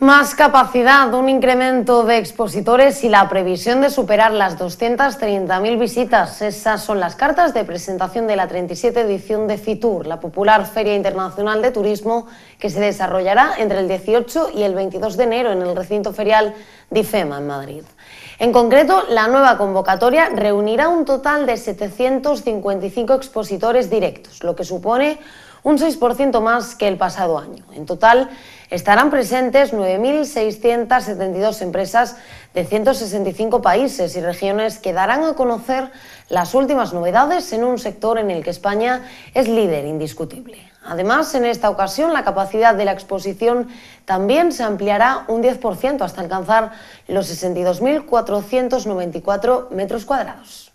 Más capacidad, un incremento de expositores y la previsión de superar las 230.000 visitas. Esas son las cartas de presentación de la 37 edición de FITUR, la popular Feria Internacional de Turismo que se desarrollará entre el 18 y el 22 de enero en el recinto ferial DIFEMA en Madrid. En concreto, la nueva convocatoria reunirá un total de 755 expositores directos, lo que supone un 6% más que el pasado año. En total estarán presentes 9.672 empresas de 165 países y regiones que darán a conocer las últimas novedades en un sector en el que España es líder indiscutible. Además, en esta ocasión la capacidad de la exposición también se ampliará un 10% hasta alcanzar los 62.494 metros cuadrados.